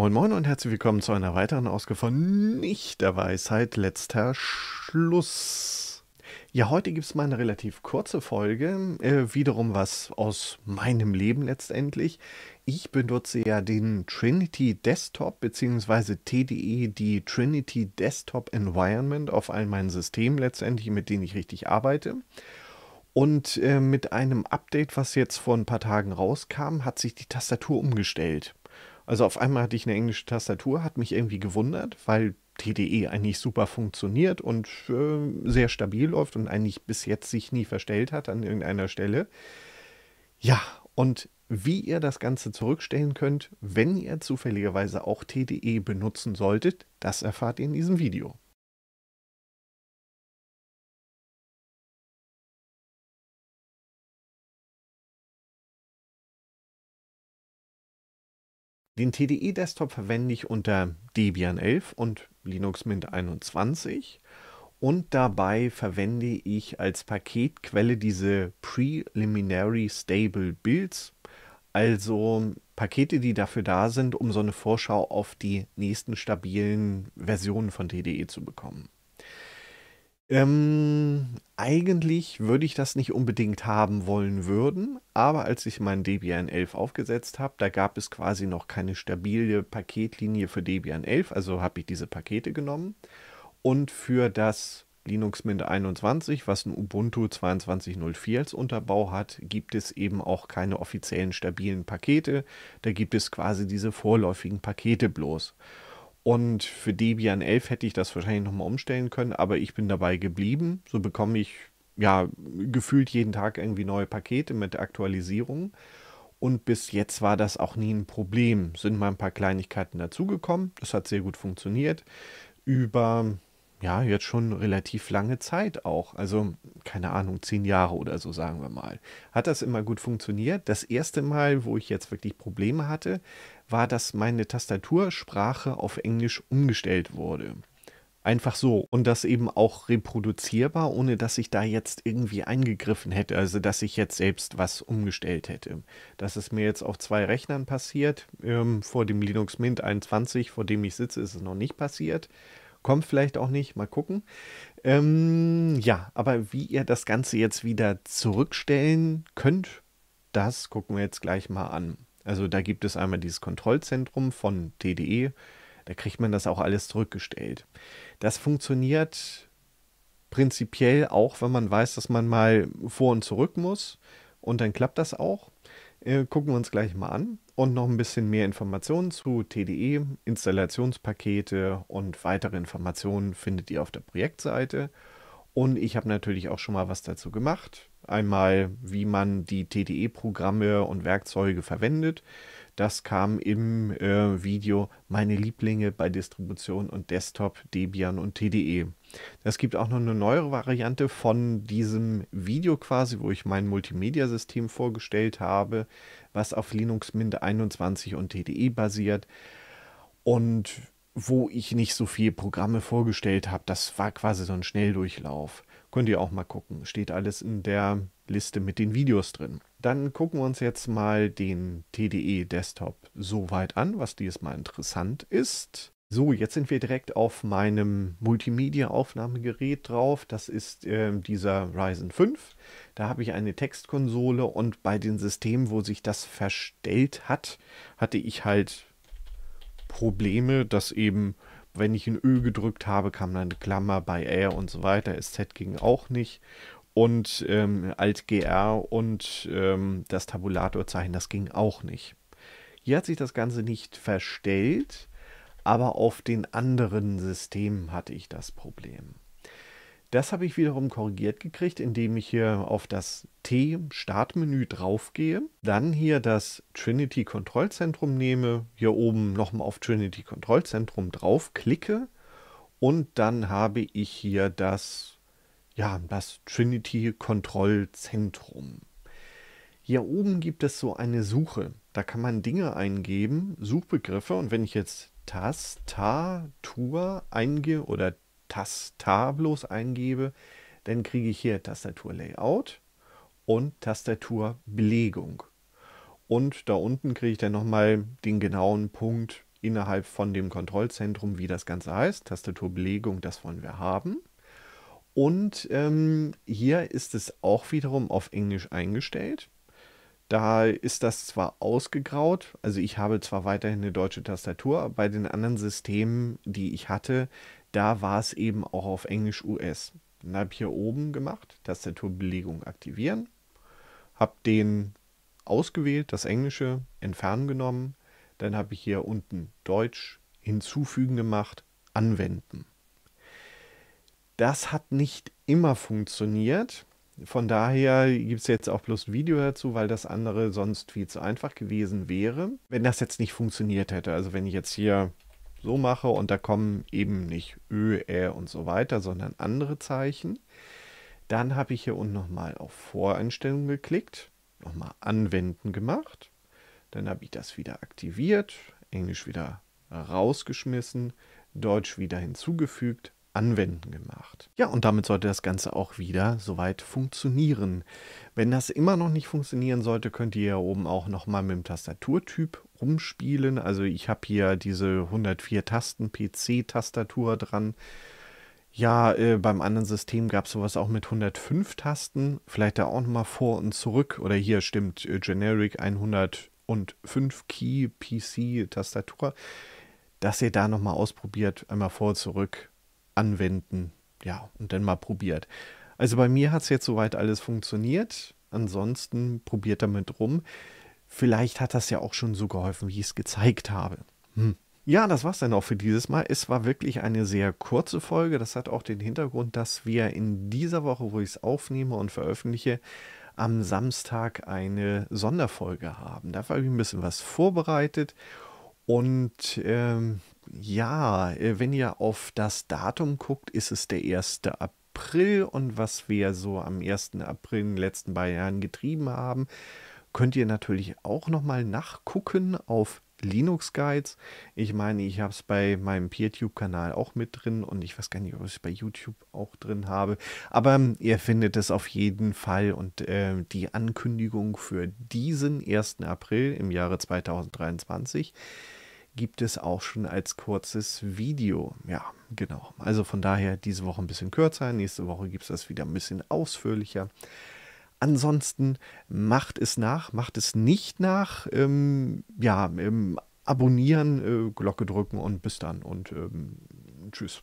Moin Moin und herzlich willkommen zu einer weiteren Ausgabe von Nicht der Weisheit, letzter Schluss. Ja, heute gibt es mal eine relativ kurze Folge, äh, wiederum was aus meinem Leben letztendlich. Ich benutze ja den Trinity Desktop bzw. TDE, die Trinity Desktop Environment auf all meinen Systemen letztendlich, mit denen ich richtig arbeite. Und äh, mit einem Update, was jetzt vor ein paar Tagen rauskam, hat sich die Tastatur umgestellt. Also auf einmal hatte ich eine englische Tastatur, hat mich irgendwie gewundert, weil TDE eigentlich super funktioniert und äh, sehr stabil läuft und eigentlich bis jetzt sich nie verstellt hat an irgendeiner Stelle. Ja, und wie ihr das Ganze zurückstellen könnt, wenn ihr zufälligerweise auch TDE benutzen solltet, das erfahrt ihr in diesem Video. Den TDE-Desktop verwende ich unter Debian 11 und Linux Mint 21 und dabei verwende ich als Paketquelle diese Preliminary Stable Builds, also Pakete, die dafür da sind, um so eine Vorschau auf die nächsten stabilen Versionen von TDE zu bekommen. Ähm, eigentlich würde ich das nicht unbedingt haben wollen würden, aber als ich meinen Debian 11 aufgesetzt habe, da gab es quasi noch keine stabile Paketlinie für Debian 11, also habe ich diese Pakete genommen und für das Linux Mint 21, was ein Ubuntu 22.04 als Unterbau hat, gibt es eben auch keine offiziellen stabilen Pakete. Da gibt es quasi diese vorläufigen Pakete bloß. Und für Debian 11 hätte ich das wahrscheinlich nochmal umstellen können, aber ich bin dabei geblieben. So bekomme ich ja gefühlt jeden Tag irgendwie neue Pakete mit Aktualisierungen. Und bis jetzt war das auch nie ein Problem. Sind mal ein paar Kleinigkeiten dazugekommen. Das hat sehr gut funktioniert. Über ja, jetzt schon relativ lange Zeit auch. Also, keine Ahnung, zehn Jahre oder so, sagen wir mal. Hat das immer gut funktioniert. Das erste Mal, wo ich jetzt wirklich Probleme hatte, war, dass meine Tastatursprache auf Englisch umgestellt wurde. Einfach so. Und das eben auch reproduzierbar, ohne dass ich da jetzt irgendwie eingegriffen hätte. Also, dass ich jetzt selbst was umgestellt hätte. Das ist mir jetzt auf zwei Rechnern passiert. Ähm, vor dem Linux Mint 21, vor dem ich sitze, ist es noch nicht passiert. Kommt vielleicht auch nicht, mal gucken. Ähm, ja, aber wie ihr das Ganze jetzt wieder zurückstellen könnt, das gucken wir jetzt gleich mal an. Also da gibt es einmal dieses Kontrollzentrum von TDE. Da kriegt man das auch alles zurückgestellt. Das funktioniert prinzipiell auch, wenn man weiß, dass man mal vor und zurück muss. Und dann klappt das auch. Äh, gucken wir uns gleich mal an und noch ein bisschen mehr Informationen zu TDE, Installationspakete und weitere Informationen findet ihr auf der Projektseite. Und ich habe natürlich auch schon mal was dazu gemacht. Einmal, wie man die TDE-Programme und Werkzeuge verwendet. Das kam im äh, Video Meine Lieblinge bei Distribution und Desktop, Debian und TDE. Es gibt auch noch eine neuere Variante von diesem Video quasi, wo ich mein Multimedia-System vorgestellt habe was auf Linux Mint 21 und TDE basiert. Und wo ich nicht so viele Programme vorgestellt habe, das war quasi so ein Schnelldurchlauf. Könnt ihr auch mal gucken. Steht alles in der Liste mit den Videos drin. Dann gucken wir uns jetzt mal den TDE Desktop so weit an, was diesmal interessant ist. So, jetzt sind wir direkt auf meinem Multimedia-Aufnahmegerät drauf. Das ist äh, dieser Ryzen 5. Da habe ich eine Textkonsole und bei den Systemen, wo sich das verstellt hat, hatte ich halt Probleme, dass eben, wenn ich ein Ö gedrückt habe, kam dann eine Klammer bei R und so weiter. SZ ging auch nicht. Und ähm, Alt-GR und ähm, das Tabulatorzeichen, das ging auch nicht. Hier hat sich das Ganze nicht verstellt aber auf den anderen Systemen hatte ich das Problem. Das habe ich wiederum korrigiert gekriegt, indem ich hier auf das T-Startmenü draufgehe, dann hier das Trinity Kontrollzentrum nehme, hier oben nochmal auf Trinity Kontrollzentrum draufklicke und dann habe ich hier das, ja, das Trinity Kontrollzentrum. Hier oben gibt es so eine Suche. Da kann man Dinge eingeben, Suchbegriffe und wenn ich jetzt Tastatur eingehe oder Tastar bloß eingebe, dann kriege ich hier Tastaturlayout und Tastaturbelegung. Und da unten kriege ich dann nochmal den genauen Punkt innerhalb von dem Kontrollzentrum, wie das Ganze heißt. Tastaturbelegung, das wollen wir haben. Und ähm, hier ist es auch wiederum auf Englisch eingestellt. Da ist das zwar ausgegraut, also ich habe zwar weiterhin eine deutsche Tastatur, bei den anderen Systemen, die ich hatte, da war es eben auch auf Englisch US. Dann habe ich hier oben gemacht, Tastaturbelegung aktivieren, habe den ausgewählt, das Englische, entfernen genommen, dann habe ich hier unten Deutsch hinzufügen gemacht, anwenden. Das hat nicht immer funktioniert von daher gibt es jetzt auch bloß Video dazu, weil das andere sonst viel zu einfach gewesen wäre, wenn das jetzt nicht funktioniert hätte. Also wenn ich jetzt hier so mache und da kommen eben nicht Ö, Ä und so weiter, sondern andere Zeichen. Dann habe ich hier unten nochmal auf Voreinstellungen geklickt, nochmal Anwenden gemacht. Dann habe ich das wieder aktiviert, Englisch wieder rausgeschmissen, Deutsch wieder hinzugefügt, Anwenden gemacht. Ja, und damit sollte das Ganze auch wieder soweit funktionieren. Wenn das immer noch nicht funktionieren sollte, könnt ihr ja oben auch nochmal mit dem Tastaturtyp rumspielen. Also ich habe hier diese 104 Tasten PC-Tastatur dran. Ja, äh, beim anderen System gab es sowas auch mit 105 Tasten. Vielleicht da auch nochmal vor und zurück. Oder hier stimmt äh, Generic 105 Key PC Tastatur. Dass ihr da nochmal ausprobiert, einmal vor und zurück anwenden. Ja, und dann mal probiert. Also bei mir hat es jetzt soweit alles funktioniert. Ansonsten probiert damit rum. Vielleicht hat das ja auch schon so geholfen, wie ich es gezeigt habe. Hm. Ja, das war es dann auch für dieses Mal. Es war wirklich eine sehr kurze Folge. Das hat auch den Hintergrund, dass wir in dieser Woche, wo ich es aufnehme und veröffentliche, am Samstag eine Sonderfolge haben. Dafür habe ich ein bisschen was vorbereitet. Und ähm, ja, äh, wenn ihr auf das Datum guckt, ist es der 1. April und was wir so am 1. April in den letzten beiden Jahren getrieben haben, könnt ihr natürlich auch nochmal nachgucken auf Linux Guides. Ich meine, ich habe es bei meinem PeerTube-Kanal auch mit drin und ich weiß gar nicht, ob ich es bei YouTube auch drin habe. Aber ähm, ihr findet es auf jeden Fall und äh, die Ankündigung für diesen 1. April im Jahre 2023 gibt es auch schon als kurzes Video. Ja, genau. Also von daher diese Woche ein bisschen kürzer, nächste Woche gibt es das wieder ein bisschen ausführlicher. Ansonsten macht es nach, macht es nicht nach. Ähm, ja, ähm, abonnieren, äh, Glocke drücken und bis dann und ähm, tschüss.